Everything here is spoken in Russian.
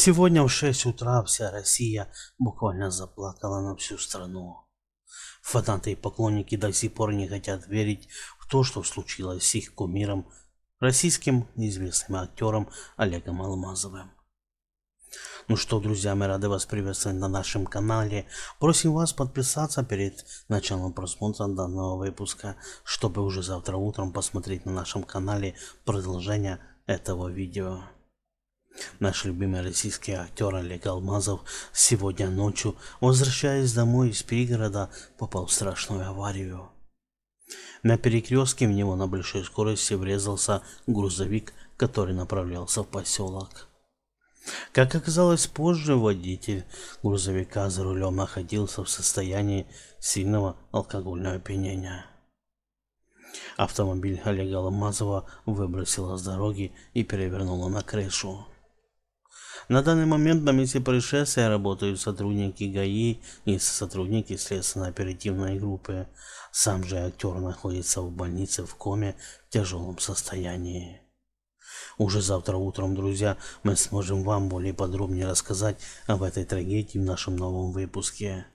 Сегодня в 6 утра вся Россия буквально заплакала на всю страну. Фанаты и поклонники до сих пор не хотят верить в то, что случилось с их кумиром, российским неизвестным актером Олегом Алмазовым. Ну что, друзья, мы рады вас приветствовать на нашем канале. Просим вас подписаться перед началом просмотра данного выпуска, чтобы уже завтра утром посмотреть на нашем канале продолжение этого видео. Наш любимый российский актер Олег Алмазов сегодня ночью, возвращаясь домой из пригорода, попал в страшную аварию. На перекрестке в него на большой скорости врезался грузовик, который направлялся в поселок. Как оказалось позже, водитель грузовика за рулем находился в состоянии сильного алкогольного опьянения. Автомобиль Олега Ломазова выбросило с дороги и перевернуло на крышу. На данный момент на месте происшествия работают сотрудники ГАИ и сотрудники следственно-оперативной группы. Сам же актер находится в больнице в коме в тяжелом состоянии. Уже завтра утром, друзья, мы сможем вам более подробнее рассказать об этой трагедии в нашем новом выпуске.